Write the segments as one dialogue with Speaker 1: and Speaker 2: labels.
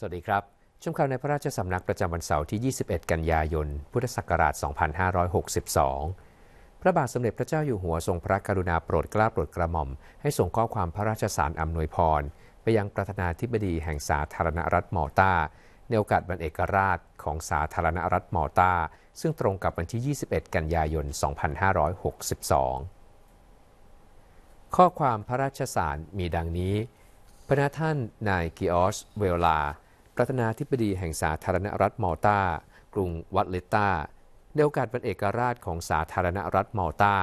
Speaker 1: สวัสดีครับ ชมข่าวในพระราชสำนักประจำวันเสาร์ที่ 21 กันยายน พุทธศักราช 2562 พระบาทสมเด็จพระเจ้าอยู่หัวทรงพระกรุณาโปรดเกล้าโปรดกระหม่อม ให้ส่งข้อความพระราชสารอำนวยพร ไปยังประธานาธิบดีแห่งสาธารณรัฐมอตาในโอกาสวันเอกราชของสาธารณรัฐมอตา ซึ่งตรงกับวันที่ 21 กันยายน 2562 ข้อความพระราชสารมีดังนี้ พระท่าน นายกิออส เวลาประธานาธิบดีแห่งสาธารณรัฐมอลตากรุงวัดเลตตาในโอกาสวันเอกราชของสาธารณรัฐมอลตา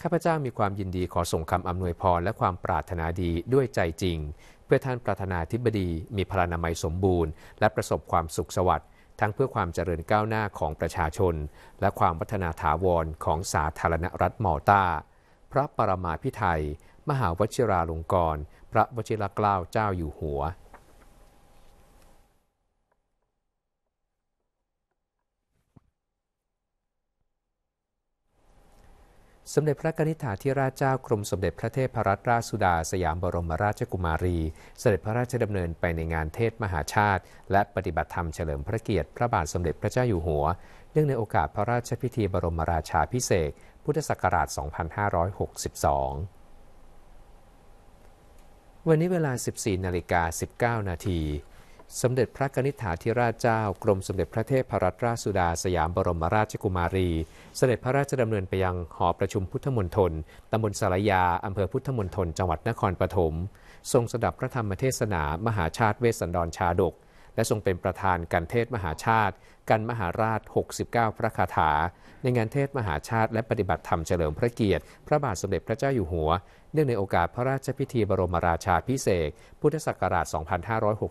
Speaker 1: ข้าพเจ้ามีความยินดีขอส่งคำอำนวยพรและความปรารถนาดีด้วยใจจริง เพื่อท่านประธานาธิบดีมีพลานามัยสมบูรณ์และประสบความสุขสวัสดิ์ทั้งเพื่อความเจริญก้าวหน้าของประชาชนและความพัฒนาถาวรของสาธารณรัฐมอลตาพระปรมาพิไทยมหาวชิราลงกรณ์พระวชิรเกล้าเจ้าอยู่หัวสมเด็จพระกนิษฐาธิราชเจ้ากรมสมเด็จพระเทพรัตนราชสุดาสยามบรมราชกุมารีสเสด็จพระราชดำเนินไปในงานเทศมหาชาติ และปฏิบัติธรรมเฉลิมพระเกียรติพระบาทสมเด็จพระเจ้าอยู่หัวเนื่องในโอกาสพระราชพิธีบรมราชาพิเศษ พุทธศักราช 2562 วันนี้เวลา 14 นาฬิกา 19 นาทีสมเด็จพระกนิษฐาธิราชเจ้ากรมสมเด็จพระเทพรัตนราชสุดาสยามบรมราชกุมารี เสด็จพระราชดำเนินไปยังหอประชุมพุทธมณฑลตำบลสารยา อำเภอพุทธมณฑลจังหวัดนครปฐม ทรงสดับพระธรรมเทศนา มหาชาติเวสสันดรชาดกและทรงเป็นประธานการเทศมหาชาติ กันมหาราช 69 พระคาถา ในงานเทศมหาชาติและปฏิบัติธรรมเฉลิมพระเกียรติ พระบาทสมเด็จพระเจ้าอยู่หัว เนื่องในโอกาสพระราชพิธีบรมราชาพิเศษพุทธศักราช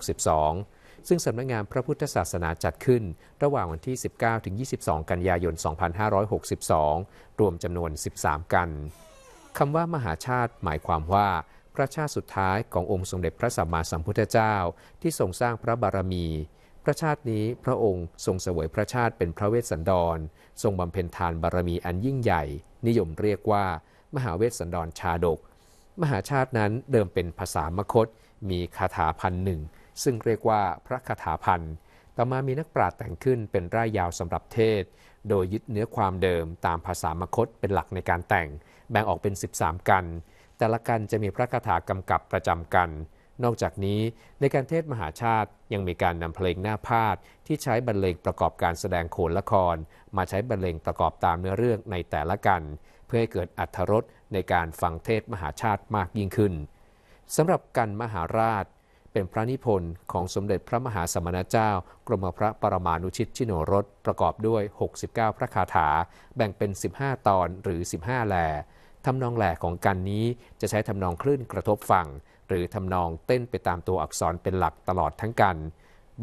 Speaker 1: 2562 ซึ่งสำนักงงานพระพุทธศาสนาจัดขึ้น ระหว่างวันที่ 19-22 กันยายน 2562 รวมจำนวน 13 กันคำว่ามหาชาติ หมายความว่าพระชาติสุดท้ายขององค์สมเด็จพระสัมมาสัมพุทธเจ้าที่ทรงสร้างพระบารมี พระชาตินี้พระองค์ทรงเสวยพระชาติเป็นพระเวสสันดร ทรงบำเพ็ญทานบารมีอันยิ่งใหญ่ นิยมเรียกว่ามหาเวสสันดรชาดก มหาชาตินั้นเดิมเป็นภาษามคตมีคาถาพันหนึ่งซึ่งเรียกว่าพระคาถาพันต่อมามีนักปราชญ์แต่งขึ้นเป็นร่ายยาวสำหรับเทศ โดยยึดเนื้อความเดิมตามภาษามคตเป็นหลักในการแต่ง แบ่งออกเป็น 13 กันแต่ละกันจะมีพระคาถากำกับประจำกัน นอกจากนี้ในการเทศมหาชาติยังมีการนำเพลงหน้าพาด ที่ใช้บรรเลงประกอบการแสดงโขนละครมาใช้บรรเลงประกอบตามเนื้อเรื่องในแต่ละกัน เพื่อให้เกิดอัธรสในการฟังเทศมหาชาติมากยิ่งขึ้นสำหรับกันมหาราชเป็นพระนิพนธ์ของสมเด็จพระมหาสมณเจ้ากรมพระปรมานุชิตชิโนรสประกอบด้วย 69 พระคาถา แบ่งเป็น 15 ตอนหรือ 15แหลทำนองแหลกของกันนี้จะใช้ทำนองคลื่นกระทบฝั่ง หรือทำนองเต้นไปตามตัวอักษรเป็นหลักตลอดทั้งกัน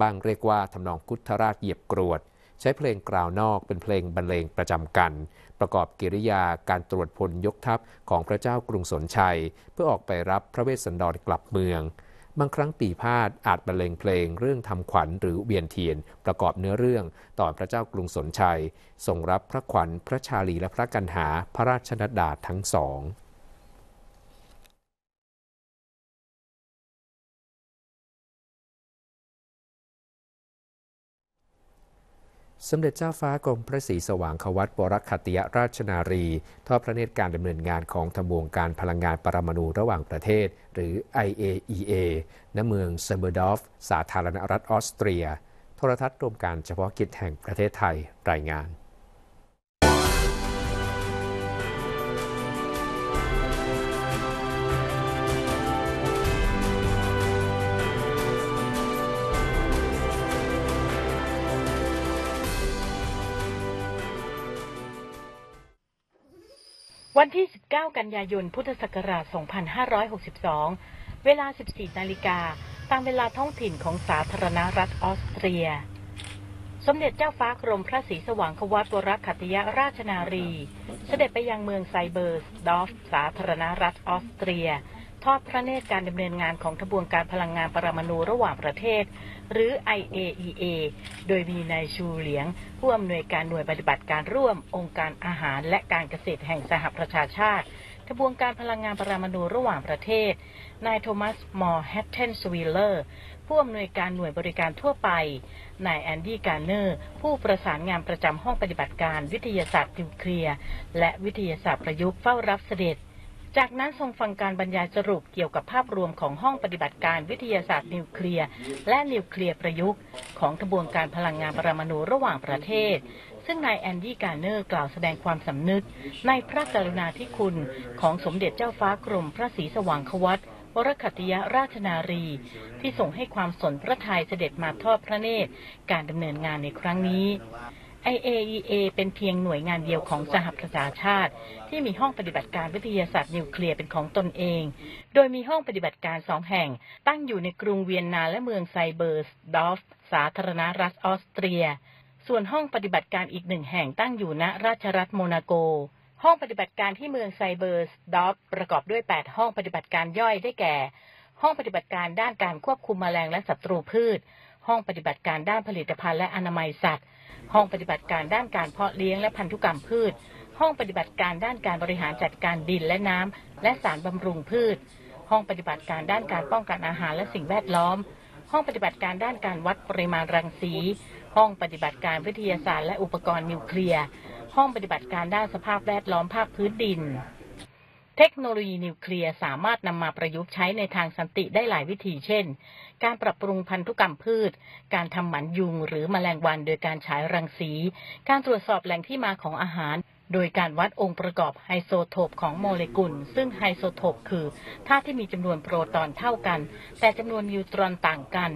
Speaker 1: บางเรียกว่าทำนองคุทธราชเหยียบกรวด ใช้เพลงกล่าวนอกเป็นเพลงบรรเลงประจำกัน ประกอบกิริยาการตรวจพลยกทัพของพระเจ้ากรุงสนชัย เพื่อออกไปรับพระเวสสันดรกลับเมืองบางครั้งปีพาดอาจบรรเลงเพลงเรื่องทำขวัญหรือเวียนเทียนประกอบเนื้อเรื่องต่อพระเจ้ากรุงสนชัยทรงรับพระขวัญพระชาลีและพระกันหาพระราชนดาทั้งสองสมเด็จเจ้าฟ้ากรมพระศรีสว่างควัตบรคัตยราชนารี ทอดพระเนตรการดำเนินงานของทบวงการพลังงานปรมาณูระหว่างประเทศ หรือ IAEA ณเมืองเซเบอร์ดอฟ สาธารณรัฐออสเตรีย โทรทัศน์รวมการเฉพาะกิจแห่งประเทศไทยรายงาน
Speaker 2: วันที่ 19 กันยายน พุทธศักราช 2562 เวลา 14 นาฬิกาตามเวลาท้องถิ่นของสาธารณรัฐออสเตรีย สมเด็จเจ้าฟ้ากรมพระศรีสว่างควัตวรคัตยราชนารี เสด็จไปยังเมืองไซเบอร์ส ดอฟ สาธารณรัฐออสเตรียทอดพระเนตรการดำเนินงานของทบวงการพลังงานปรมาณูระหว่างประเทศ หรือ IAEA โดยมีนายชูเหลียง ผู้อำนวยการหน่วยปฏิบัติการร่วมองค์การอาหารและการเกษตรแห่งสหประชาชาติทบวงการพลังงานปรมาณูระหว่างประเทศ นายโทมัสมอร์แฮตเทนสวีเลอร์ผู้อำนวยการหน่วยบริการทั่วไปนายแอนดี้การเนอร์ผู้ประสานงานประจำห้องปฏิบัติการ วิทยาศาสตร์นิวเคลียร์และวิทยาศาสตร์ประยุกต์เฝ้ารับเสด็จจากนั้นทรงฟังการบรรยายสรุปเกี่ยวกับภาพรวมของห้องปฏิบัติการวิทยาศาสตร์นิวเคลียร์และนิวเคลียร์ประยุกต์ของกระบวนการพลังงานปรมาณูระหว่างประเทศ ซึ่งนายแอนดี้การเนอร์กล่าวแสดงความสำนึกในพระกรุณาธิคุณของสมเด็จเจ้าฟ้ากรมพระศรีสว่างควัตวรคัติยราชนารี ที่ส่งให้ความสนพระทัยเสด็จมาทอดพระเนตร การดำเนินงานในครั้งนี้ IAEA เป็นเพียงหน่วยงานเดียวของสหประชาชาติที่มีห้องปฏิบัติการวิทยาศาสตร์นิวเคลียร์เป็นของตนเอง โดยมีห้องปฏิบัติการสองแห่งตั้งอยู่ในกรุงเวียนนาและเมืองไซเบอร์สดอฟ สาธารณรัฐออสเตรีย ส่วนห้องปฏิบัติการอีกหนึ่งแห่งตั้งอยู่ณราชรัฐโมนาโก ห้องปฏิบัติการที่เมืองไซเบอร์สดอฟประกอบด้วย 8 ห้องปฏิบัติการย่อยได้แก่ ห้องปฏิบัติการด้านการควบคุมแมลงและศัตรูพืช ห้องปฏิบัติการด้านผลิตภัณฑ์และอนามัยสัตว์ห้องปฏิบัติการด้านการเพาะเลี้ยงและพันธุกรรมพืช ห้องปฏิบัติการด้านการบริหารจัดการดินและน้ำและสารบำรุงพืช ห้องปฏิบัติการด้านการป้องกันอาหารและสิ่งแวดล้อม ห้องปฏิบัติการด้านการวัดปริมาณรังสี ห้องปฏิบัติการวิทยาศาสตร์และอุปกรณ์นิวเคลียร์ ห้องปฏิบัติการด้านสภาพแวดล้อมภาคพื้นดิน เทคโนโลยีนิวเคลียร์สามารถนำมาประยุกต์ใช้ในทางสันติได้หลายวิธี เช่นการปรับปรุงพันธุกรรมพืช การทำหมันยุงหรือมแมลงวันโดยการฉายรังสี การตรวจสอบแหล่งที่มาของอาหารโดยการวัดองค์ประกอบไฮโซโทปของโมเลกุลซึ่งไฮโซโทปคือธาตุที่มีจำนวนโปรตอนเท่ากันแต่จำนวนนิวตรอนต่างกัน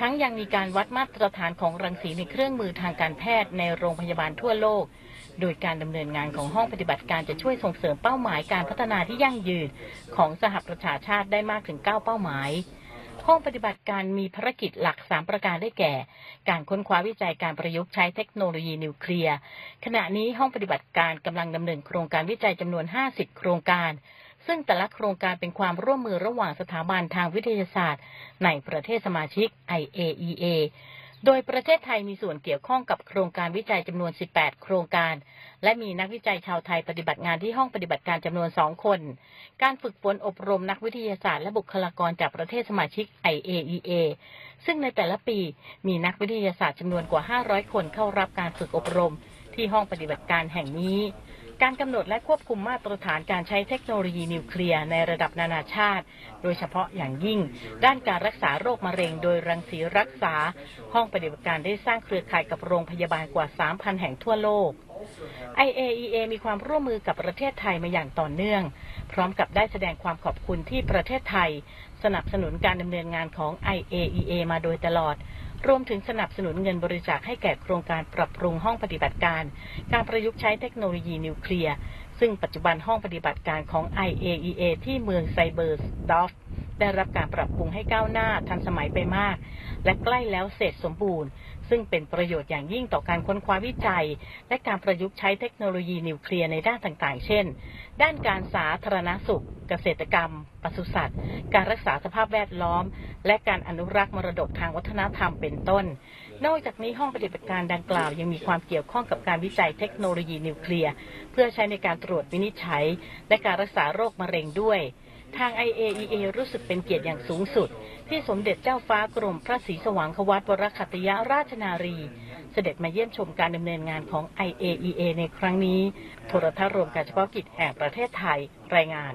Speaker 2: ทั้งยังมีการวัดมาตรฐานของรังสีในเครื่องมือทางการแพทย์ในโรงพยาบาลทั่วโลก โดยการดำเนินงานของห้องปฏิบัติการจะช่วยส่งเสริมเป้าหมายการพัฒนาที่ยั่งยืนของสหประชาชาติได้มากถึง9เป้าหมายห้องปฏิบัติการมีภารกิจหลัก 3 ประการได้แก่ การค้นคว้าวิจัยการประยุกต์ใช้เทคโนโลยีนิวเคลียร์ขณะนี้ห้องปฏิบัติการกำลังดำเนินโครงการวิจัยจำนวน 50 โครงการ ซึ่งแต่ละโครงการเป็นความร่วมมือระหว่างสถาบันทางวิทยาศาสตร์ ในประเทศสมาชิก IAEA โดยประเทศไทยมีส่วนเกี่ยวข้องกับโครงการวิจัยจำนวน 18 โครงการ และมีนักวิจัยชาวไทยปฏิบัติงานที่ห้องปฏิบัติการจำนวน 2 คน การฝึกฝนอบรมนักวิทยาศาสตร์และบุคลากรจากประเทศสมาชิก IAEA ซึ่งในแต่ละปีมีนักวิทยาศาสตร์จำนวนกว่า 500 คนเข้ารับการฝึกอบรมที่ห้องปฏิบัติการแห่งนี้การกำหนดและควบคุมมาตรฐานการใช้เทคโนโลยีนิวเคลียร์ในระดับนานาชาติ โดยเฉพาะอย่างยิ่งด้านการรักษาโรคมะเร็งโดยรังสีรักษา ห้องปฏิบัติการได้สร้างเครือข่ายกับโรงพยาบาลกว่า 3,000 แห่งทั่วโลก IAEA มีความร่วมมือกับประเทศไทยมาอย่างต่อเนื่อง พร้อมกับได้แสดงความขอบคุณที่ประเทศไทยสนับสนุนการดำเนินงานของ IAEA มาโดยตลอดรวมถึงสนับสนุนเงินบริจาคให้แก่โครงการปรับปรุงห้องปฏิบัติการ การประยุกต์ใช้เทคโนโลยีนิวเคลียร์ ซึ่งปัจจุบันห้องปฏิบัติการของ IAEA ที่เมืองไซเบอร์สดอฟได้รับการปรับปรุงให้ก้าวหน้าทันสมัยไปมาก และใกล้แล้วเสร็จสมบูรณ์ ซึ่งเป็นประโยชน์อย่างยิ่งต่อการค้นคว้าวิจัยและการประยุกต์ใช้เทคโนโลยีนิวเคลียร์ในด้านต่างๆเช่น ด้านการสาธารณสุขเกษตรกรรมปศุสัตว์ การรักษาสภาพแวดล้อม และการอนุรักษ์มรดกทางวัฒนธรรมเป็นต้น นอกจากนี้ห้องปฏิบัติการดังกล่าวยังมีความเกี่ยวข้องกับการวิจัยเทคโนโลยีนิวเคลียร์เพื่อใช้ในการตรวจวินิจฉัย และการรักษาโรคมะเร็งด้วย ทาง IAEA รู้สึกเป็นเกียรติอย่างสูงสุด ที่สมเด็จเจ้าฟ้ากรมพระศรีสว่างควัตวรคัตยาราชนารี เสด็จมาเยี่ยมชมการดำเนินงานของ IAEA ในครั้งนี้ โทรทัศน์รวมการเฉพาะกิจแห่งประเทศไทยรายงาน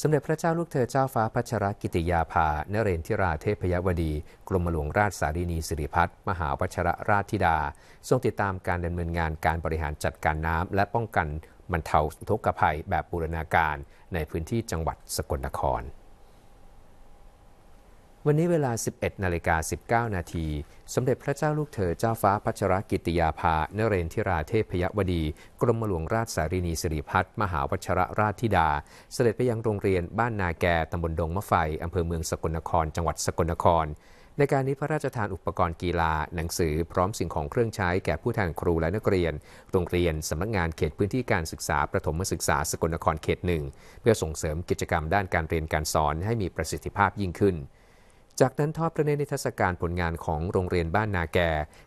Speaker 1: สมเด็จพระเจ้าลูกเธอเจ้าฟ้าพัชรกิติยาภาเนเรนทิราเทพยวดี กรมหลวงราชสารีนีสิริพัฒน์มหาวัชรราชธิดาทรงติดตามการดำเนินงานการบริหารจัดการน้ำและป้องกันบรรเทาทุกขภัยแบบบูรณาการในพื้นที่จังหวัดสกลนครวันนี้เวลา 11นาฬิกา19นาที สมเด็จพระเจ้าลูกเธอเจ้าฟ้าพัชรกิติยาภาเนเรนทิราเทพพยวดี กรมหลวงราชสารินีสิริพัฒน์มหาวัชรราชธิดา เสด็จไปยังโรงเรียนบ้านนาแกตำบลดงมะไฟ อำเภอเมืองสกลนคร จังหวัดสกลนคร ในการนี้พระราชทานอุปกรณ์กีฬาหนังสือพร้อมสิ่งของเครื่องใช้แก่ผู้แทนครูและนักเรียนโรงเรียนสำนักงานเขตพื้นที่การศึกษาประถมศึกษาสกลนครเขตหนึ่งเพื่อส่งเสริมกิจกรรมด้านการเรียนการสอนให้มีประสิทธิภาพยิ่งขึ้นจากนั้นทอดพระเนตรในทศการผลงานของโรงเรียนบ้านนาแก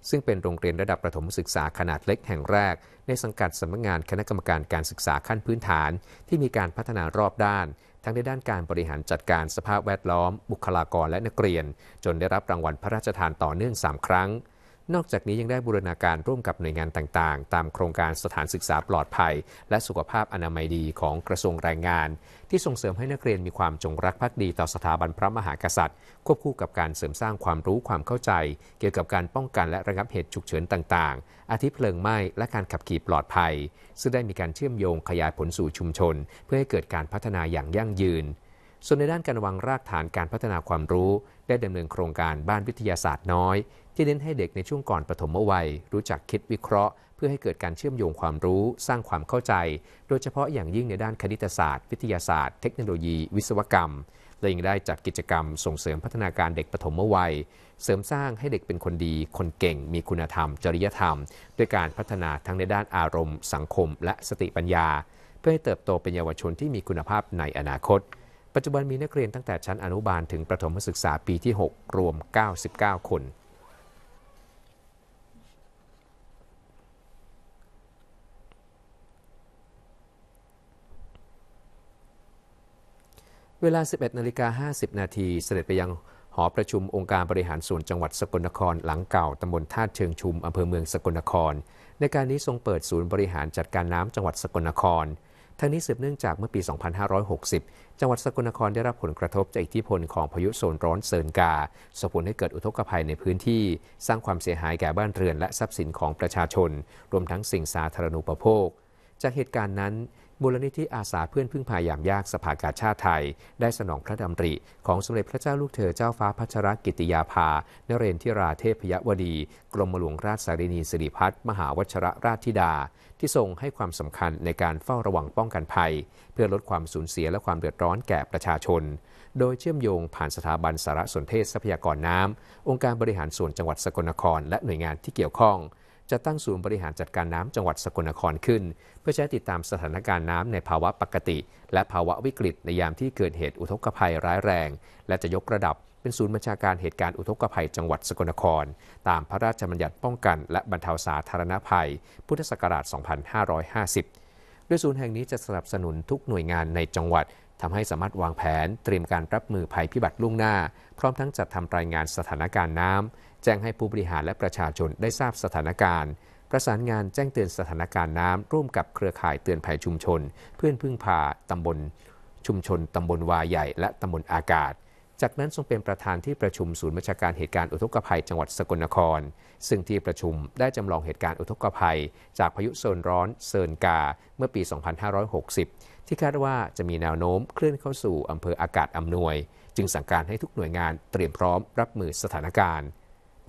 Speaker 1: ซึ่งเป็นโรงเรียนระดับประถมศึกษาขนาดเล็กแห่งแรกในสังกัดสำนักงงานคณะกรรมการการศึกษาขั้นพื้นฐานที่มีการพัฒนารอบด้าน ทั้งในด้านการบริหารจัดการสภาพแวดล้อม บุคลากรและนักเรียน จนได้รับรางวัลพระราชทานต่อเนื่อง3ครั้งนอกจากนี้ยังได้บูรณาการร่วมกับหน่วยงานต่าง ๆ ตามโครงการสถานศึกษาปลอดภัย และสุขภาพอนามัยดีของกระทรวงแรงงาน ที่ส่งเสริมให้นักเรียนมีความจงรักภักดีต่อสถาบันพระมหากษัตริย์ ควบคู่กับการเสริมสร้างความรู้ความเข้าใจ เกี่ยวกับการป้องกันและระงับเหตุฉุกเฉินต่าง ๆ อาทิเพลิงไหม้และการขับขี่ปลอดภัย ซึ่งได้มีการเชื่อมโยงขยายผลสู่ชุมชน เพื่อให้เกิดการพัฒนาอย่างยั่งยืน ส่วนในด้านการวางรากฐานการพัฒนาความรู้ ได้ดำเนินโครงการบ้านวิทยาศาสตร์น้อยที่เน้นให้เด็กในช่วงก่อนปฐมวัย รู้จักคิดวิเคราะห์ เพื่อให้เกิดการเชื่อมโยงความรู้สร้างความเข้าใจ โดยเฉพาะอย่างยิ่งในด้านคณิตศาสตร์ วิทยาศาสตร์เทคโนโลยีวิศวกรรมและยังได้จัดกกิจกรรม ส่งเสริมพัฒนาการเด็กปฐมวัย เสริมสร้างให้เด็กเป็นคนดีคนเก่ง มีคุณธรรม จริยธรรม ด้วยการพัฒนาทั้งในด้านอารมณ์ สังคม และสติปัญญา เพื่อให้เติบโตเป็นเยาวชนที่มีคุณภาพในอนาคต ปัจจุบันมีนักเรียนตั้งแต่ชั้นอนุบาลถึงประถมศึกษาปีที่ 6 รวม 99 คนเวลา 11นาฬิกา50 นาที เสด็จไปยังหอประชุมองค์การบริหารส่วนจังหวัดสกลนคร หลังเก่า ตำบลท่าเชิงชุม อำเภอเมืองสกลนคร ในการนี้ทรงเปิดศูนย์บริหารจัดการน้ำจังหวัดสกลนคร ทั้งนี้สืบเนื่องจากเมื่อปี 2560 จังหวัดสกลนครได้รับผลกระทบจากอิทธิพลของพายุโซนร้อนเซินกา ส่งผลให้เกิดอุทกภัยในพื้นที่สร้างความเสียหายแก่บ้านเรือนและทรัพย์สินของประชาชน รวมทั้งสิ่งสาธารณูปโภค จากเหตุการณ์นั้นมูลนิธิอาสาเพื่อนพึ่งพายามยากสภากาชาติไทย ได้สนองพระดำริ ของสมเด็จพระเจ้าลูกเธอเจ้าฟ้าพัชรกิติยาภา นเรนทิราเทพยวดีกรมหลวงราชสารินีสิริพัฒมหาวชรราชธิดา ที่ทรงให้ความสำคัญในการเฝ้าระวังป้องกันภัย เพื่อลดความสูญเสียและความเดือดร้อนแก่ประชาชน โดยเชื่อมโยงผ่านสถาบันสารสนเทศทรัพยากรน้ำ องค์การบริหารส่วนจังหวัดสกลนครและหน่วยงานที่เกี่ยวข้องจะตั้งศูนย์บริหารจัดการน้ำจังหวัดสกลนครขึ้น เพื่อใช้ติดตามสถานการณ์น้ำในภาวะปกติ และภาวะวิกฤตในยามที่เกิดเหตุอุทกภัยร้ายแรง และจะยกระดับเป็นศูนย์บัญชาการเหตุการณ์อุทกภัยจังหวัดสกลนคร ตามพระราชบัญญัติป้องกันและบรรเทาสาธารณภัย พุทธศักราช 2550ด้วยศูนย์แห่งนี้จะสนับสนุนทุกหน่วยงานในจังหวัดทำให้สามารถวางแผนเตรียมการรับมือภัยพิบัติล่วงหน้า พร้อมทั้งจัดทำรายงานสถานการณ์น้ำแจ้งให้ผู้บริหารและประชาชนได้ทราบสถานการณ์ ประสานงานแจ้งเตือนสถานการณ์น้ำร่วมกับเครือข่ายเตือนภัยชุมชน เพื่อนพึ่งพาตำบล ชุมชนตำบลวาใหญ่ และตำบลอากาศ จากนั้นทรงเป็นประธานที่ประชุมศูนย์บัญชาการเหตุการณ์อุทกภัยจังหวัดสกลนคร ซึ่งที่ประชุมได้จำลองเหตุการณ์อุทกภัย จากพายุโซนร้อน เซินกา เมื่อปี 2560 ที่คาดว่าจะมีแนวโน้มเคลื่อนเข้าสู่อำเภออากาศอำนวย จึงสั่งการให้ทุกหน่วยงานเตรียมพร้อมรับมือสถานการณ์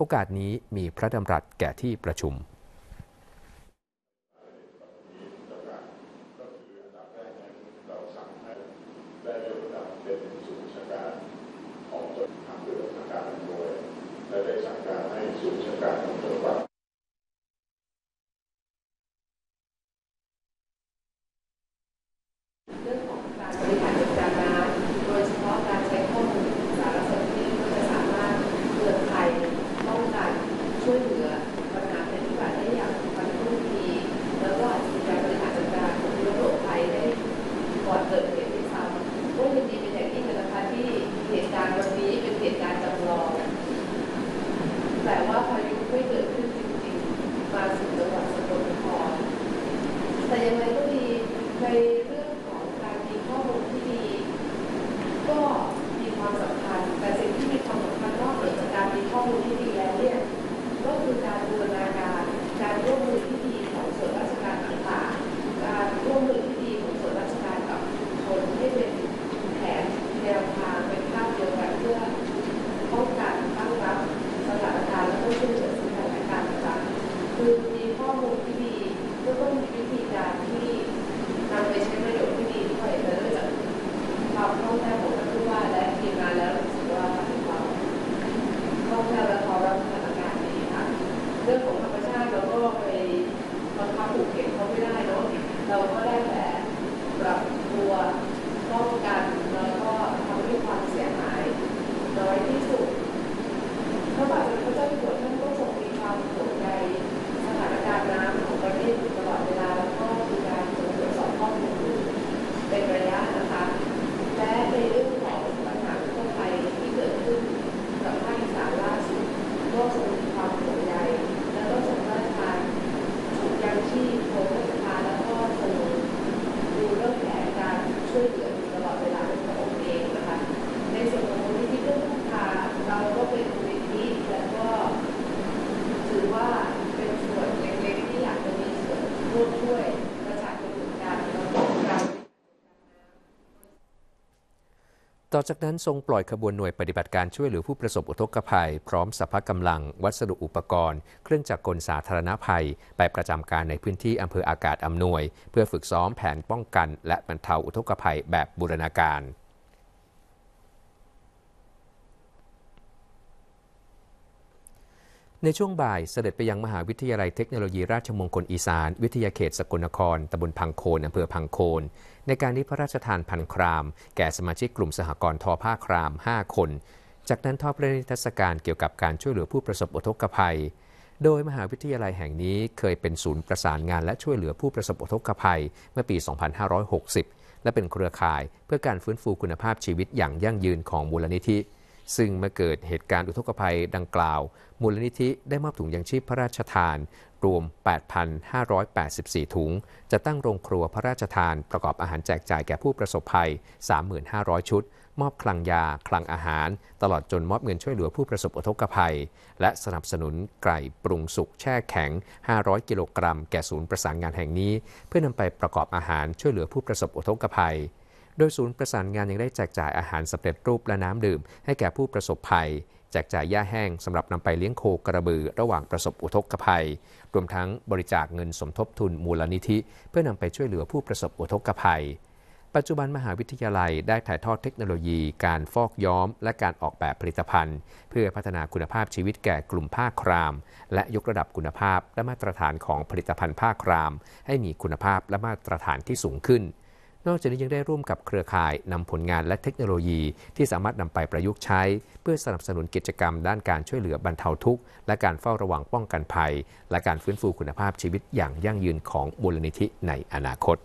Speaker 1: โอกาสนี้มีพระดำรัสแก่ที่ประชุมต่อจากนั้นทรงปล่อยขบวนหน่วยปฏิบัติการช่วยเหลือผู้ประสบอุทกภัยพร้อมสภากำลังวัสดุอุปกรณ์ เครื่องจักรกลสาธารณภัย ไปประจำการในพื้นที่อำเภออากาศอำนวย เพื่อฝึกซ้อมแผนป้องกัน และบรรเทาอุทกภัยแบบบูรณาการ ในช่วงบ่ายเสด็จไปยังมหาวิทยาลัยเทคโนโลยีราชมงคลอีสาน วิทยาเขต สกลนครตำบลพังโคนอำเภอพังโคนในการที่พระราชทานพันครามแก่สมาชิกกลุ่มสหกรณ์ทอผ้าคราม 5 คน จากนั้นทอดพระนิทรรศการเกี่ยวกับการช่วยเหลือผู้ประสบอุทกภัย โดยมหาวิทยาลัยแห่งนี้เคยเป็นศูนย์ประสานงานและช่วยเหลือผู้ประสบอุทกภัยเมื่อปี 2560 และเป็นเครือข่ายเพื่อการฟื้นฟูคุณภาพชีวิตอย่างยั่งยืนของมูลนิธิซึ่งเมื่อเกิดเหตุการณ์อุทกภัยดังกล่าว มูลนิธิได้มอบถุงยังชีพพระราชทานรวม 8,584 ถุง จะตั้งโรงครัวพระราชทานประกอบอาหารแจกจ่ายแก่ผู้ประสบภัย 3,500 ชุด มอบคลังยาคลังอาหารตลอดจนมอบเงินช่วยเหลือผู้ประสบอุทกภัย และสนับสนุนไก่ปรุงสุกแช่แข็ง 500 กิโลกรัมแก่ศูนย์ประสานงานแห่งนี้ เพื่อนำไปประกอบอาหารช่วยเหลือผู้ประสบอุทกภัยโดยศูนย์ประสานงานยังได้แจกจ่ายอาหารสำเร็จรูปและน้ำดื่มให้แก่ผู้ประสบภัย แจกจ่ายหญ้าแห้งสำหรับนำไปเลี้ยงโคกระบือ ระหว่างประสบอุทกภัยรวมทั้งบริจาคเงินสมทบทุนมูลนิธิ เพื่อนำไปช่วยเหลือผู้ประสบอุทกภัย ปัจจุบันมหาวิทยาลัยได้ถ่ายทอดเทคโนโลยี การฟอกย้อม และการออกแบบผลิตภัณฑ์ เพื่อพัฒนาคุณภาพชีวิตแก่กลุ่มผ้าคราม และยกระดับคุณภาพ และมาตรฐานของผลิตภัณฑ์ผ้าคราม ให้มีคุณภาพและมาตรฐานที่สูงขึ้นนอกจากนี้ยังได้ร่วมกับเครือข่ายนำผลงานและเทคโนโลยีที่สามารถนำไปประยุกต์ใช้ เพื่อสนับสนุนกิจกรรมด้านการช่วยเหลือบรรเทาทุกข์ และการเฝ้าระวังป้องกันภัย และการฟื้นฟูคุณภาพชีวิตอย่างยั่งยืนของมูลนิธิในอนาคต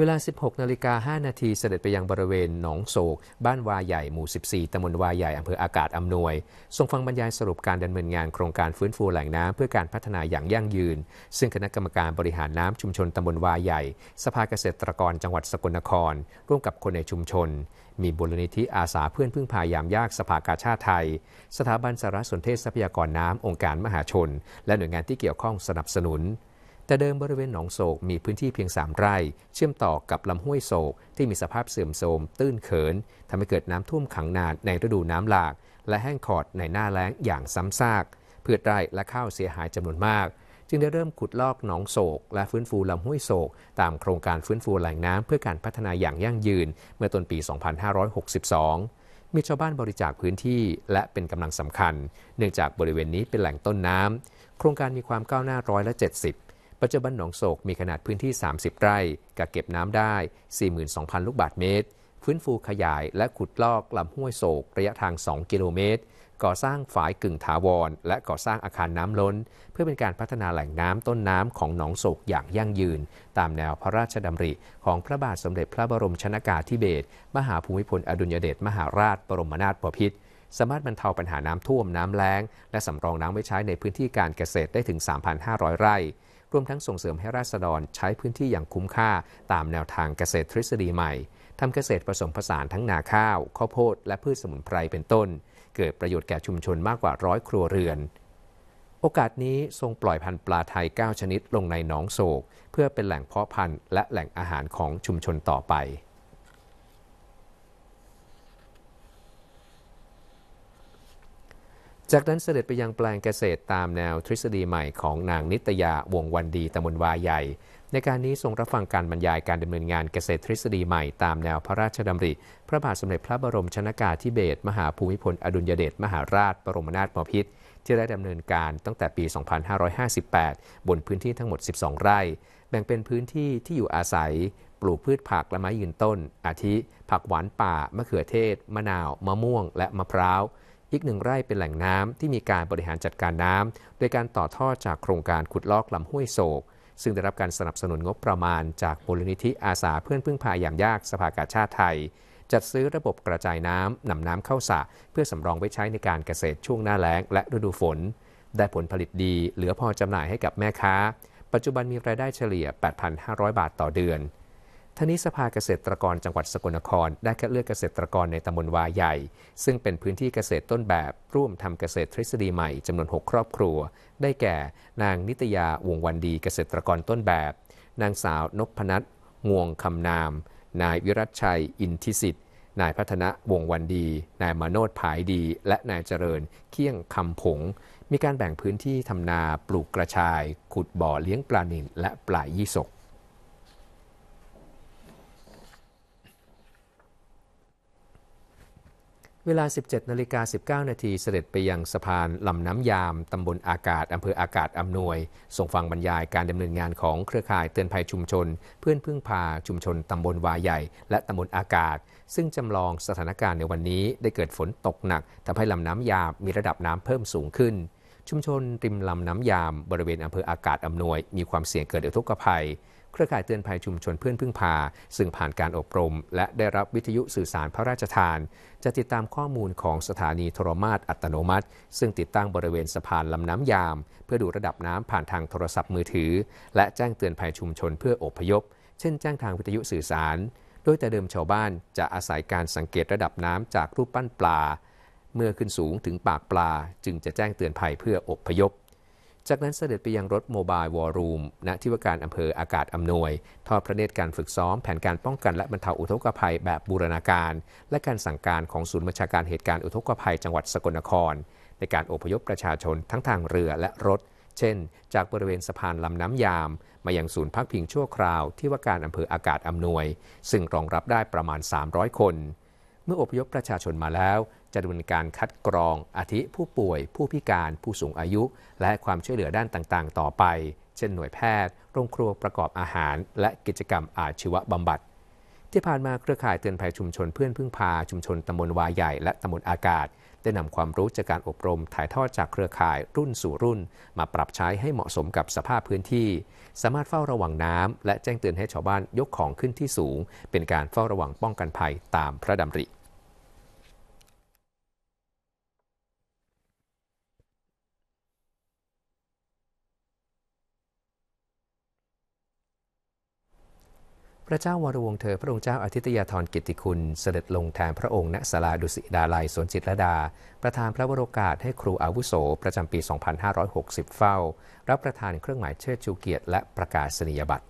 Speaker 1: เวลา 16นาฬิกา 5 นาทีเสด็จไปยังบริเวณหนองโศก บ้านวาใหญ่ หมู่ 14 ตำบลวาใหญ่ อำเภออากาศอำนวย ทรงฟังบรรยายสรุปการดำเนินงานโครงการฟื้นฟูแหล่งน้ำเพื่อการพัฒนาอย่างยั่งยืน ซึ่งคณะกรรมการบริหารน้ำชุมชนตำบลวาใหญ่ สภาเกษตรกรจังหวัดสกลนครร่วมกับคนในชุมชน มีบุรณิธิอาสาเพื่อนพึ่งพายามยากสภากาชาติไทย สถาบันสารสนเทศทรัพยากรน้ำองค์การมหาชน และหน่วยงานที่เกี่ยวข้องสนับสนุนแต่เดิมบริเวณหนองโศกมีพื้นที่เพียง 3 ไร่ เชื่อมต่อกับลำห้วยโศกที่มีสภาพเสื่อมโทรมตื้นเขินทำให้เกิดน้ำท่วมขังนานในฤดูน้ำหลาก และแห้งขอดในหน้าแล้งอย่างซ้ำซากพืชไร่และข้าวเสียหายจำนวนมาก จึงได้เริ่มขุดลอกหนองโศก และฟื้นฟูลำห้วยโศก ตามโครงการฟื้นฟูแหล่งน้ำเพื่อการพัฒนาอย่างยั่งยืน เมื่อต้นปี 2562 มีชาวบ้านบริจาคพื้นที่และเป็นกำลังสำคัญ เนื่องจากบริเวณนี้เป็นแหล่งต้นน้ำโครงการมีความก้าวหน้าร้อยละ 70ปัจจุบันหนองโศกมีขนาดพื้นที่ 30 ไร่ กักเก็บน้ำได้ 42,000 ลูกบาทเมตรฟื้นฟูขยายและขุดลอกลำห้วยโศกระยะทาง 2 กิโลเมตร ก่อสร้างฝายกึ่งถาวรและก่อสร้างอาคารน้ำล้น เพื่อเป็นการพัฒนาแหล่งน้ำต้นน้ำของหนองโศกอย่างยั่งยืน ตามแนวพระราชดำริของพระบาทสมเด็จ พระบรมชนากาธิเบศรมหาภูมิพลอดุลยเดชมหาราชบรมนาถบพิตรสามารถบรรเทาปัญหาน้ำท่วมน้ำแล้ง และสำรองน้ำไว้ใช้ในพื้นที่การเกษตรได้ถึง 3,500 ไร่รวมทั้งส่งเสริมให้ราษฎรใช้พื้นที่อย่างคุ้มค่าตามแนวทางเกษตรทฤษฎีใหม่ทำเกษตรผสมผสานทั้งนาข้าว ข้าวโพดและพืชสมุนไพรเป็นต้น เกิดประโยชน์แก่ชุมชนมากกว่าร้อยครัวเรือน โอกาสนี้ทรงปล่อยพันธุ์ปลาไทย 9 ชนิดลงในหนองโศกเพื่อเป็นแหล่งเพาะพันธุ์และแหล่งอาหารของชุมชนต่อไปจากนั้นเสด็จไปยังแปลงเกษตรตามแนวทฤษฎีใหม่ ของนางนิตยา วงวันดีตมนวาใหญ่ในการนี้ทรงรับฟังการบรรยายการดำเนินงานเกษตรทฤษฎีใหม่ ตามแนวพระราชดำริ พระบาทสมเด็จพระบรมชนากาธิเบศรมหาภูมิพลอดุลยเดชมหาราชบรมนาถบพิตรที่ได้ดำเนินการตั้งแต่ปี 2558 บนพื้นที่ทั้งหมด 12 ไร่แบ่งเป็นพื้นที่ที่อยู่อาศัย ปลูกพืชผักและไม้ยืนต้น อาทิ ผักหวานป่ามะเขือเทศ มะนาว มะม่วง และมะพร้าวอีกหนึ่งไร่เป็นแหล่งน้ำที่มีการบริหารจัดการน้ำโดยการต่อท่อ จากโครงการขุดลอกลำห้วยโศก ซึ่งได้รับการสนับสนุนงบประมาณจากมูลนิธิอาสาเพื่อนพึ่งพายามยากสภากาชาติไทย จัดซื้อระบบกระจายน้ำนำน้ำเข้าสระเพื่อสำรองไว้ใช้ในการเกษตรช่วงหน้าแล้งและฤดูฝน ได้ผลผลิตดีเหลือพอจำหน่ายให้กับแม่ค้าปัจจุบันมีรายได้เฉลี่ย 8,500 บาทต่อเดือนท่านี้สภาเกษตรกรจังหวัดสกลนครได้คัดเลือกเกษตรกรในตำบลวาใหญ่ ซึ่งเป็นพื้นที่เกษตรต้นแบบร่วมทำเกษตรทฤษฎีใหม่จำนวน 6 ครอบครัว ได้แก่นางนิตยาวงวันดีเกษตรกรต้นแบบ นางสาวนพนัทงวงคำนาม นายวิรัชชัยอินทิสิทธิ์ นายพัฒนะวงวันดี นายมโนดผายดี และนายเจริญเคี่ยงคำผง มีการแบ่งพื้นที่ทำนาปลูกกระชาย ขุดบ่อเลี้ยงปลาหนิลและปลายี่สกเวลา 17นาฬิกา19 นาทีเสด็จไปยังสะพานลำน้ำยาม ตำบลอากาศอำเภออากาศอำนวย ส่งฟังบรรยายการดำเนินงานของเครือข่ายเตือนภัยชุมชน เพื่อนพึ่งพาชุมชนตำบลวาใหญ่และตำบลอากาศ ซึ่งจำลองสถานการณ์ในวันนี้ได้เกิดฝนตกหนักทำให้ลำน้ำยามมีระดับน้ำเพิ่มสูงขึ้น ชุมชนริมลำน้ำยามบริเวณอำเภออากาศอำนวย มีความเสี่ยงเกิดอุทกภัยเครือข่ายเตือนภัยชุมชนเพื่อนพึ่งพา ซึ่งผ่านการอบรม และได้รับวิทยุสื่อสารพระราชทาน จะติดตามข้อมูลของสถานีโทรมารอัตโนมัติ ซึ่งติดตั้งบริเวณสะพานลำน้ำยาม เพื่อดูระดับน้ำผ่านทางโทรศัพท์มือถือ และแจ้งเตือนภัยชุมชนเพื่ออพยพ เช่น แจ้งทางวิทยุสื่อสาร โดยแต่เดิมชาวบ้านจะอาศัยการสังเกตระดับน้ำจากรูปปั้นปลา เมื่อขึ้นสูงถึงปากปลาจึงจะแจ้งเตือนภัยเพื่ออพยพจากนั้นเสด็จไปยังรถโมบายวอร์รูมณที่ว่าการอำเภออากาศอำนวย ทอดพระเนตรการฝึกซ้อมแผนการป้องกันและบรรเทาอุทกภัยแบบบูรณาการ และการสั่งการของศูนย์บัญชาการเหตุการณ์อุทกภัยจังหวัดสกลนคร ในการอพยพประชาชนทั้งทางเรือและรถ เช่น จากบริเวณสะพานลำน้ำยาม มายังศูนย์พักพิงชั่วคราว ที่ว่าการอำเภออากาศอำนวย ซึ่งรองรับได้ประมาณ 300 คน เมื่ออพยพประชาชนมาแล้วจะดำเนินการคัดกรอง อาทิผู้ป่วยผู้พิการผู้สูงอายุ และความช่วยเหลือด้านต่างๆ ต่อไป เช่นหน่วยแพทย์โรงครัวประกอบอาหาร และกิจกรรมอาชีวบำบัดที่ผ่านมาเครือข่ายเตือนภัยชุมชนเพื่อนพึ่งพาชุมชนตำบลวาใหญ่และตำบลอากาศ ได้นำความรู้จากการอบรมถ่ายทอดจากเครือข่ายรุ่นสู่รุ่น มาปรับใช้ให้เหมาะสมกับสภาพพื้นที่ สามารถเฝ้าระวังน้ำและแจ้งเตือนให้ชาวบ้านยกของขึ้นที่สูง เป็นการเฝ้าระวังป้องกันภัยตามพระดำริพระเจ้าวรวงเธอพระองค์เจ้าอาทิตยาธรกิติคุณ เสด็จลงแทนพระองค์ณสลาดุสิดาลัยสวนจิตรดา ประธานพระวโรกาสให้ครูอาวุโสประจำปี 2560 เฝ้า รับประทานเครื่องหมายเชิดชูเกียรติและประกาศนียบัตร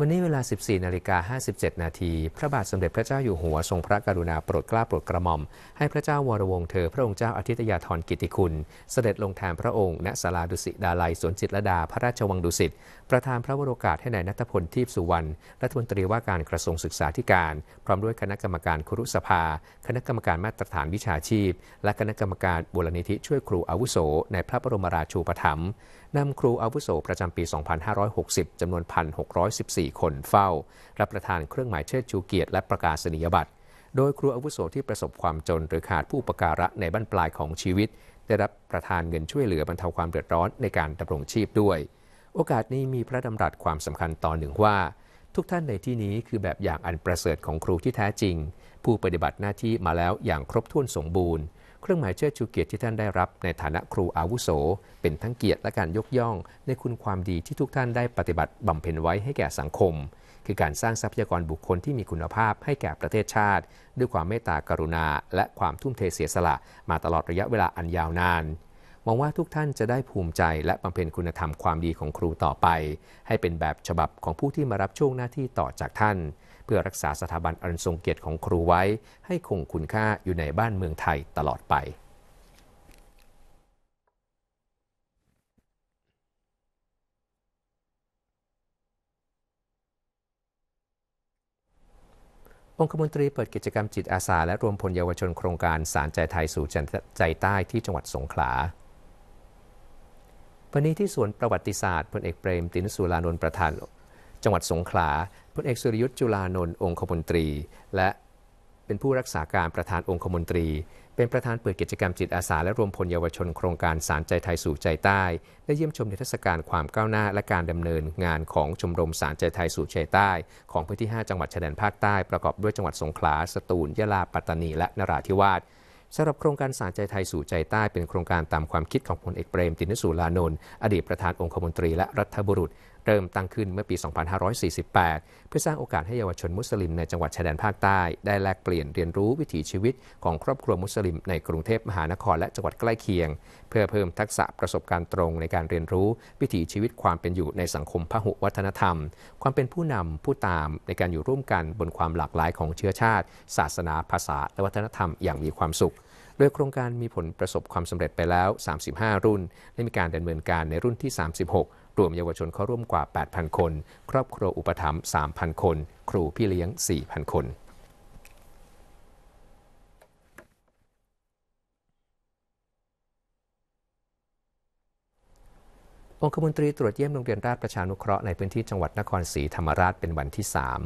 Speaker 1: วันนี้เวลา 14นาฬิกา57 นาที พระบาทสมเด็จพระเจ้าอยู่หัวทรงพระกรุณาโปรดเกล้าโปรดกระหม่อม ให้พระเจ้าวรวงเธอ พระองค์เจ้าอาทิตยาธรกิติคุณ เสด็จลงแทนพระองค์ณศาลาดุสิดาลัยสวนจิตรดา พระราชวังดุสิต ประธานพระวโรกาสให้ในายนัทพลทีพสุวรรณ รัฐมนตรีว่าการกระทรวงศึกษาธิการ พร้อมด้วยคณะกรรมการครุสภา คณะกรรมการมาตรฐานวิชาชีพ และคณะกรรมการบุรณิธิช่วยครูอาวุโส ในพระบรมราชูปถัมภ์นำครูอาวุโส ประจำปี 2560 จำนวน 1,614 คนเฝ้ารับประทานเครื่องหมายเชิดชูเกียรติและประกาศนียบัตรโดยครูอาวุโสที่ประสบความจนหรือขาดผู้ประการะในบ้านปลายของชีวิต ได้รับประทานเงินช่วยเหลือบรรเทาความเดือดร้อนในการดำรงชีพด้วย โอกาสนี้มีพระดำรัสความสำคัญตอนหนึ่งว่า ทุกท่านในที่นี้คือแบบอย่างอันประเสริฐของครูที่แท้จริง ผู้ปฏิบัติหน้าที่มาแล้วอย่างครบถ้วนสมบูรณ์เครื่องหมายเชิดชูเกียรติที่ท่านได้รับในฐานะครูอาวุโส เป็นทั้งเกียรติและการยกย่อง ในคุณความดีที่ทุกท่านได้ปฏิบัติบำเพ็ญไว้ให้แก่สังคม คือการสร้างทรัพยากรบุคคลที่มีคุณภาพให้แก่ประเทศชาติ ด้วยความเมตตากรุณาและความทุ่มเทเสียสละมาตลอดระยะเวลาอันยาวนานมองว่าทุกท่านจะได้ภูมิใจ และบำเพ็ญคุณธรรมความดีของครูต่อไป ให้เป็นแบบฉบับของผู้ที่มารับช่วงหน้าที่ต่อจากท่านเพื่อรักษาสถาบันอันทรงเกียรติของครูไว้ให้คงคุณค่าอยู่ในบ้านเมืองไทยตลอดไป องคมนตรีเปิดกิจกรรมจิตอาสาและรวมพลเยาวชนโครงการสารใจไทยสู่ใจใต้ที่จังหวัดสงขลาวันนี้ที่สวนประวัติศาสตร์พลเอกเปรมตินสุรานนท์ประธานจังหวัดสงขลาพลเอกสุริยุทธ์จุลานนท์องคมนตรี และเป็นผู้รักษาการประธานองคมนตรี เป็นประธานเปิดกิจกรรมจิตอาสาและรวมพลเยาวชนโครงการสารใจไทยสู่ใจใต้ได้เยี่ยมชมนิทรรศการความก้าวหน้าและการดำเนินงานของชมรมสารใจไทยสู่ใจใต้ ของพื้นที่ 5 จังหวัดชายแดนภาคใต้ประกอบด้วยจังหวัดสงขลา สตูลยะลาปัตตานี และนราธิวาสสำหรับโครงการสารใจไทยสู่ใจใต้ เป็นโครงการตามความคิดของพลเอกเปรม ตินสุลานนท์อดีตประธานองคมนตรีและรัฐบุรุษเริ่มตั้งขึ้นเมื่อปี 2548 เพื่อสร้างโอกาสให้เยาวชนมุสลิมในจังหวัดชายแดนภาคใต้ ได้แลกเปลี่ยนเรียนรู้วิถีชีวิตของครอบครัวมุสลิม ในกรุงเทพมหานคร และจังหวัดใกล้เคียง เพื่อเพิ่มทักษะประสบการณ์ตรงในการเรียนรู้ วิถีชีวิตความเป็นอยู่ในสังคมพหุวัฒนธรรม ความเป็นผู้นำผู้ตามในการอยู่ร่วมกันบนความหลากหลายของเชื้อชาติ ศาสนาภาษาและวัฒนธรรมอย่างมีความสุขโดยโครงการมีผลประสบความสำเร็จไปแล้ว 35 รุ่นและมีการดำเนินการในรุ่นที่ 36รวมเยาวชนเข้าร่วมกว่า 8,000 คน ครอบครัวอุปถัมภ์3,000 คน ครูพี่เลี้ยง 4,000 คน องคมนตรีตรวจเยี่ยมโรงเรียนราชประชานุเคราะห์ในพื้นที่จังหวัดนครศรีธรรมราชเป็นวันที่ 3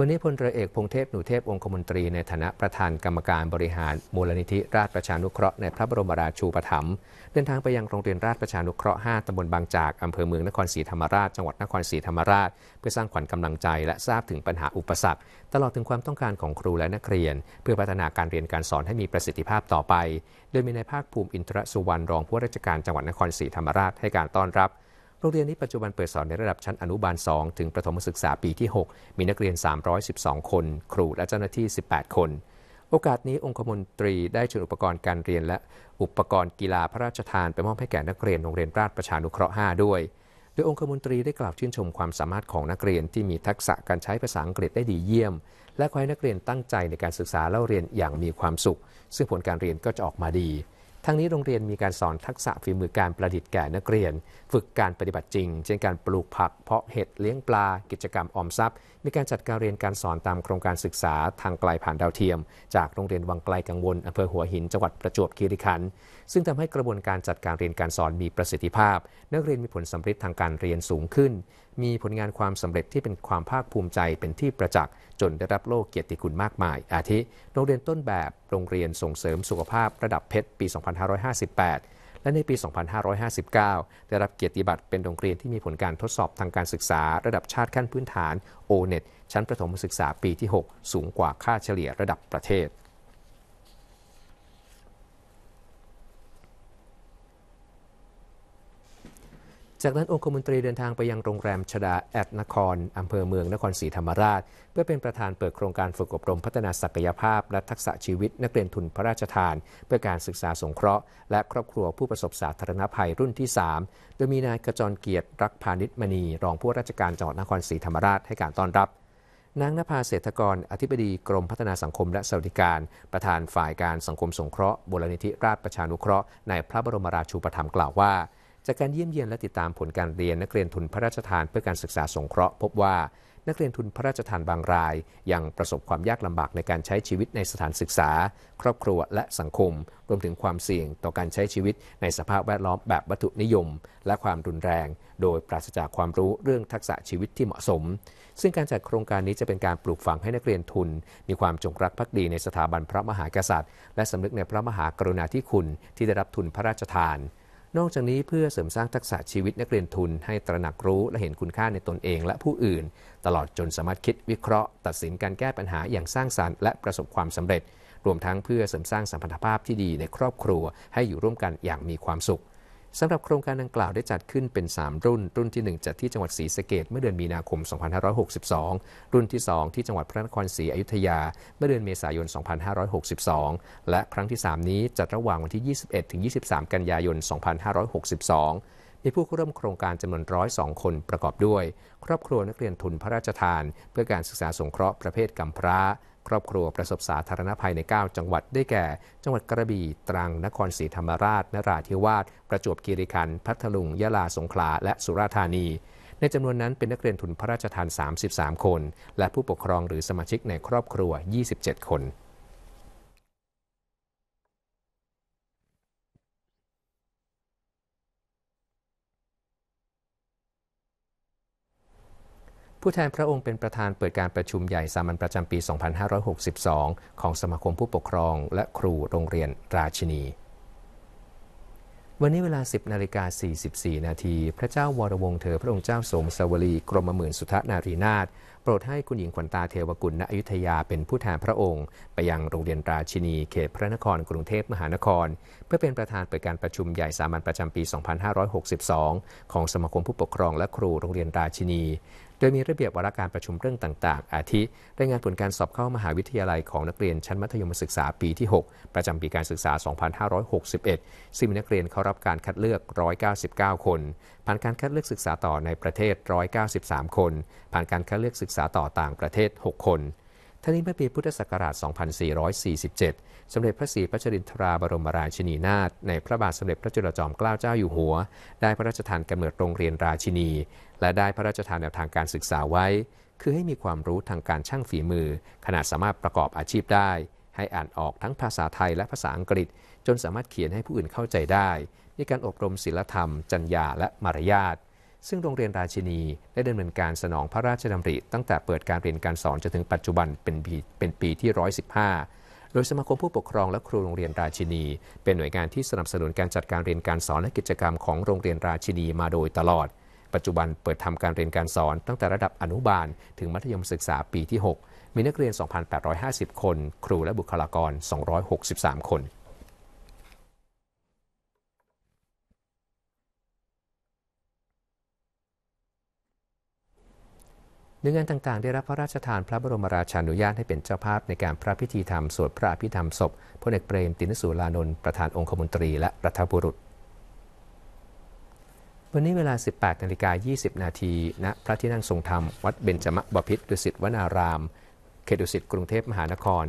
Speaker 1: วันนี้พลเรือเอกพงเทพหนูเทพองคมนตรีในฐานะประธานกรรมการบริหารมูลนิธิราชประชานุเคราะห์ในพระบรมราชูปถัมภ์เดินทางไปยังโรงเรียนราชประชานุเคราะห์ 5 ตำบลบางจาก อำเภอเมืองนครศรีธรรมราช จังหวัดนครศรีธรรมราช เพื่อสร้างขวัญกำลังใจและทราบถึงปัญหาอุปสรรคตลอดถึงความต้องการของครูและนักเรียน เพื่อพัฒนาการเรียนการสอนให้มีประสิทธิภาพต่อไป โดยมีนายภาคภูมิอินทรสุวรรณรองผู้ราชการจังหวัดนครศรีธรรมราชให้การต้อนรับรงเรียนนี้ปัจจุบันเปิดสอนในระดับชั้นอนุบาล 2 ถึงประถมศึกษาปีที่ 6 มีนักเรียน 312 คน ครูและเจ้าหน้าที่ 18 คน โอกาสนี้องคมนตรีได้เชิญอุปกรณ์การเรียนและอุปกรณ์กีฬาพระราชทาน ไปมอบให้แก่นักเรียนโรงเรียนราชประชานุเคราะห์5ด้วย โดยองคมนตรีได้กล่าวชื่นชมความสามารถของนักเรียนที่มีทักษะการใช้ภาษาอังกฤษได้ดีเยี่ยม และขอให้นักเรียนตั้งใจในการศึกษาเล่าเรียนอย่างมีความสุข ซึ่งผลการเรียนก็จะออกมาดีทั้งนี้โรงเรียนมีการสอนทักษะฝีมือการประดิษฐ์แก่นักเรียน ฝึกการปฏิบัติจริงเช่นการปลูกผักเพาะเห็ดเลี้ยงปลากิจกรรมออมทรัพย์ มีการจัดการเรียนการสอนตามโครงการศึกษาทางไกลผ่านดาวเทียม จากโรงเรียนวังไกลกังวลอำเภอหัวหิน จังหวัดประจวบคีรีขันธ์ซึ่งทำให้กระบวนการจัดการเรียนการสอนมีประสิทธิภาพ นักเรียนมีผลสัมฤทธิ์ทางการเรียนสูงขึ้นมีผลงานความสำเร็จที่เป็นความภาคภูมิใจเป็นที่ประจักษ์จนได้รับโลกเกียรติคุณมากมายอาทิ โรงเรียนต้นแบบโรงเรียนส่งเสริมสุขภาพระดับเพชรปี 2558 และในปี 2559 ได้รับเกียรติบัตรเป็นโรงเรียนที่มีผลการทดสอบทางการศึกษาระดับชาติขั้นพื้นฐาน o n e t ชั้นประถมศึกษาปีที่ 6 สูงกว่าค่าเฉลี่ยระดับประเทศจากนั้น องคมนตรีเดินทางไปยังโรงแรมชดาแอดนครอำเภอเมืองนครศรีธรรมราช เพื่อเป็นประธานเปิดโครงการฝึกอบรมพัฒนาศักยภาพ และทักษะชีวิต นักเรียนทุนพระราชทาน เพื่อการศึกษาสงเคราะห์ และครอบครัวผู้ประสบสาธารณภัยรุ่นที่ 3 โดยมีนายกระจรเกียรติรักพาณิชมณี รองผู้ราชการจังหวัดนครศรีธรรมราชให้การต้อนรับนางนภาเศรษฐกรอธิบดีกรมพัฒนาสังคม และสวัสดิการ ประธานฝ่ายการสังคมสงเคราะห์บุรนิธิราชประชานุเคราะห์ในพระบรมราชูปถัมภ์กล่าวว่าจากการเยี่ยมเยียนและติดตามผลการเรียนนักเรียนทุนพระราชทานเพื่อการศึกษาสงเคราะห์พบว่า นักเรียนทุนพระราชทานบางรายยังประสบความยากลำบากในการใช้ชีวิตในสถานศึกษา ครอบครัวและสังคม รวมถึงความเสี่ยงต่อการใช้ชีวิตในสภาพแวดล้อมแบบวัตถุนิยมและความรุนแรง โดยปราศจากความรู้เรื่องทักษะชีวิตที่เหมาะสม ซึ่งการจัดโครงการนี้จะเป็นการปลูกฝังให้นักเรียนทุนมีความจงรักภักดีในสถาบันพระมหากษัตริย์ และสำนึกในพระมหากรุณาธิคุณที่ได้รับทุนพระราชทานนอกจากนี้เพื่อเสริมสร้างทักษะชีวิตนักเรียนทุนให้ตระหนักรู้และเห็นคุณค่าในตนเองและผู้อื่น ตลอดจนสามารถคิดวิเคราะห์ ตัดสินการแก้ปัญหาอย่างสร้างสารรค์และประสบความสำเร็จ รวมทั้งเพื่อเสริมสร้างสัมพันธภาพที่ดีในครอบครัวให้อยู่ร่วมกันอย่างมีความสุขสำหรับโครงการดังกล่าวได้จัดขึ้นเป็น 3 รุ่น รุ่นที่ 1 จัดที่จังหวัดศรีสะเกดเมื่อเดือนมีนาคม 2562 รุ่นที่2ที่จังหวัดพระนครศรีอยุธยาเมื่อเดือนเมษายน 2562 และครั้งที่3 นี้จัดระหว่างวันที่ 21 23 กันยายน 2562 มีผู้เข้าร่วมโครงการจำนวน 102 คนประกอบด้วย ครอบครัวนักเรียนทุนพระราชทานเพื่อการศึกษาสงเคราะห์ประเภทกัมพร้าครอบครัวประสบสาธารณภัยใน 9 จังหวัดได้แก่ จังหวัดกระบี่ตรัง นครศรีธรรมราช นราธิวาสประจวบคีรีขันธ์พัทลุง ยะลาสงขลา และสุราษฎร์ธานี ในจำนวนนั้นเป็นนักเรียนทุนพระราชทาน 33 คน และผู้ปกครองหรือสมาชิกในครอบครัว 27 คนผู้แทนพระองค์เป็นประธานเปิดการประชุมใหญ่สามัญประจำปี 2562 ของสมาคมผู้ปกครองและครูโรงเรียนราชินี วันนี้เวลา 10 นาฬิกา44 นาที พระเจ้าวรวงเธอพระองค์เจ้าสมสวรีกรมหมื่นสุทธนารีนาถโปรดให้คุณหญิงขวัญตาเทวกุลณอยุธยาเป็นผู้แทนพระองค์ไปยังโรงเรียนราชินี เขตพระนครกรุงเทพมหานคร เพื่อเป็นประธานเปิดการประชุมใหญ่สามัญประจำปี 2562 ของสมาคมผู้ปกครอง และครูโรงเรียนราชินีโดยมีระเบียบวาระการประชุมเรื่องต่างๆ อาทิ รายงานผลการสอบเข้ามหาวิทยาลัยของนักเรียนชั้นมัธยมศึกษาปีที่ 6ประจำปีการศึกษา 2561ซึ่งมีนักเรียนเข้ารับการคัดเลือก 199 คน ผ่านการคัดเลือกศึกษาต่อในประเทศ 193 คน ผ่านการคัดเลือกศึกษาต่อต่างประเทศ 6 คนทันี้เมื่อปีพุทธศักราช 2447 สมเด็จพระศรีพัชรินทราบรมราชินีนาถในพระบาทสมเด็จพระจุลจอมเกล้าเจ้าอยู่หัว ได้พระราชทานกำเนิดโรงเรียนราชินีและได้พระราชทานแนวทางการศึกษาไว้ คือให้มีความรู้ทางการช่างฝีมือ ขนาดสามารถประกอบอาชีพได้ ให้อ่านออกทั้งภาษาไทยและภาษาอังกฤษ จนสามารถเขียนให้ผู้อื่นเข้าใจได้มีการอบรมศิลธรรมจรรยา และมารยาท ซึ่งโรงเรียนราชินี ได้ดำเนินการสนองพระราชดำริตั้งแต่เปิดการเรียนการสอนจนถึงปัจจุบันเป็นปีเป็นปีที่115โดยสมาคมผู้ปกครองและครูโรงเรียนราชินี เป็นหน่วยงานที่สนับสนุนการจัดการเรียนการสอนและกิจกรรมของโรงเรียนราชินีมาโดยตลอดปัจจุบันเปิดทำการเรียนการสอนตั้งแต่ระดับอนุบาล ถึงมัธยมศึกษาปีที่ 6 มีนักเรียน 2,850 คน ครูและบุคลากร 263 คนหน่วยงานต่างๆ ได้รับพระราชทานพระบรมราชานุญาตให้เป็นเจ้าภาพในการพระพิธีธรรมสวดพระอภิธรรมศพพลเอกเปรมตินสุรานนท์ประธานองคมนตรีและรัฐบุรุษวันนี้เวลา 18นาฬิกา20 นาทีณพระที่นั่งทรงธรรม วัดเบญจมบพิตรดุสิตวนาราม เขตดุสิตกรุงเทพมหานคร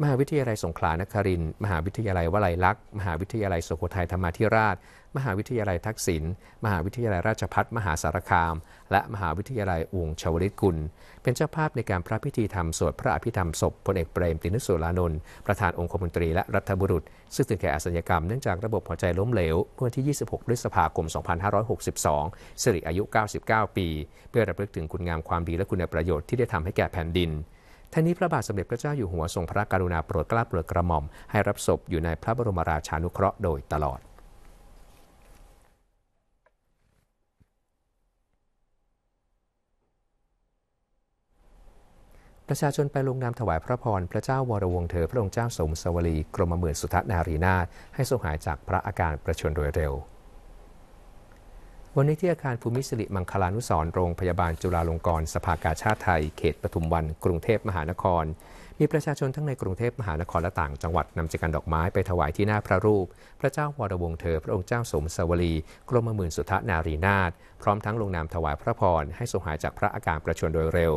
Speaker 1: มหาวิทยาลัยสงขลานคริน มหาวิทยาลัยวลัยลักษณ์มหาวิทยาลัยสุโขทัยธรรมาธิราชมหาวิทยาลัยทักษิณ มหาวิทยาลัยราชพัฒมหาสารคาม และมหาวิทยาลัยอุงชวลิตกุล เป็นเจ้าภาพในการพระพิธีธรรมสวดพระอภิธรรมศพพลเอกเปรมตินุสุรานนท์ประธานองคมนตรีและรัฐบุรุษซึ่งถึงแก่อาสัญกรรมเนื่องจากระบบหัวใจล้มเหลวเมื่อวันที่ 26 พฤษภาคม 2562สิริอายุ 99 ปี เพื่อระลึกถึงคุณงามความดีและคุณประโยชน์ที่ได้ทำให้แก่แผ่นดินท่านี้พระบาทสมเด็จพระเจ้าอยู่หัวทรงพระกรุณาโปรดเกล้าโปรดกระหม่อม ให้รับศพอยู่ในพระบรมราชานุเคราะห์โดยตลอดประชาชนไปลงนามถวายพระพรพระเจ้าวรวงเธอพระองค์เจ้าสมสวรีกรมหมื่นสุทนารีนาถให้ทรงหายจากพระอาการประชวรโดยเร็ว วันนี้ที่อาคารภูมิศริมังคลานุสรโรงพยาบาลจุฬาลงกรณ์สภากาชาติไทย เขตปทุมวัน กรุงเทพมหานคร มีประชาชนทั้งในกรุงเทพมหานครและต่างจังหวัดนำจักรดอกไม้ไปถวายที่หน้าพระรูป พระเจ้าวรวงเธอพระองค์เจ้าสมสวรีกรมหมื่นสุทนารีนาถพร้อมทั้งลงนามถวายพระพรให้ทรงหายจากพระอาการประชวรโดยเร็ว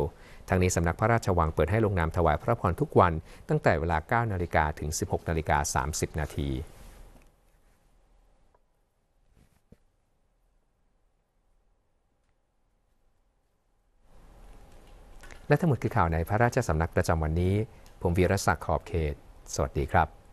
Speaker 1: ทางนี้สำนักพระราชวังเปิดให้ลงนามถวายพระพรทุกวัน ตั้งแต่เวลา 9 นาฬิกาถึง 16 นาฬิกา 30 นาที และทั้งหมดคือข่าวในพระราชสำนักประจำวันนี้ ผมวีรศักดิ์ ขอบเขต สวัสดีครับ